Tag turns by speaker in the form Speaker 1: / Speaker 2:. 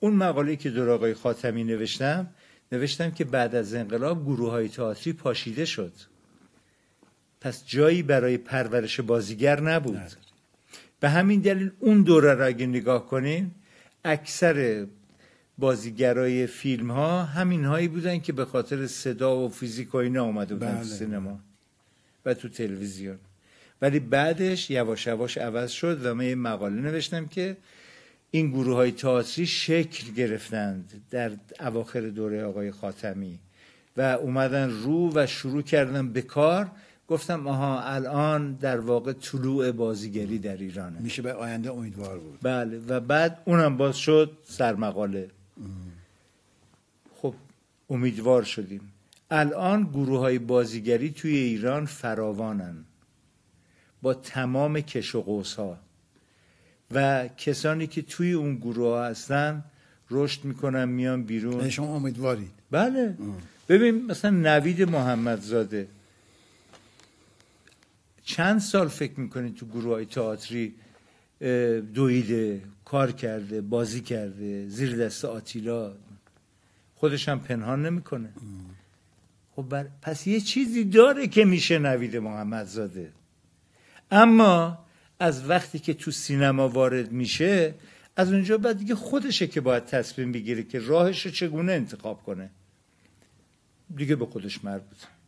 Speaker 1: اون مقاله که در آقای خاتمی نوشتم نوشتم که بعد از انقلاب گروه های تئاتری پاشیده شد پس جایی برای پرورش بازیگر نبود به همین دلیل اون دوره را اگه نگاه کنیم اکثر بازیگرای فیلم ها همین هایی بودن که به خاطر صدا و فیزیک و اینا بودن تو بله. سینما و تو تلویزیون ولی بعدش یواش یواش عوض شد و من یه مقاله نوشتم که این گروه های شکل گرفتند در اواخر دوره آقای خاتمی و اومدن رو و شروع کردن به کار گفتم آها الان در واقع طلوع بازیگری در ایرانه میشه به آینده امیدوار بود بله و بعد اونم باز شد سرمقاله خب امیدوار شدیم الان گروه های بازیگری توی ایران فراوانن با تمام کش و قوس ها و کسانی که توی اون گروه هستن رشد میکنن میان بیرون شما امیدوارید بله ببین مثلا نوید محمدزاده چند سال فکر میکنید تو گروه های تئاتری دویده کار کرده بازی کرده زیر دست آتیلا خودش هم پنهان نمیکنه خب پس یه چیزی داره که میشه نوید محمدزاده اما از وقتی که تو سینما وارد میشه از اونجا بعد دیگه خودشه که باید تصمیم بگیره که راهش رو چگونه انتخاب کنه دیگه به خودش مربوطه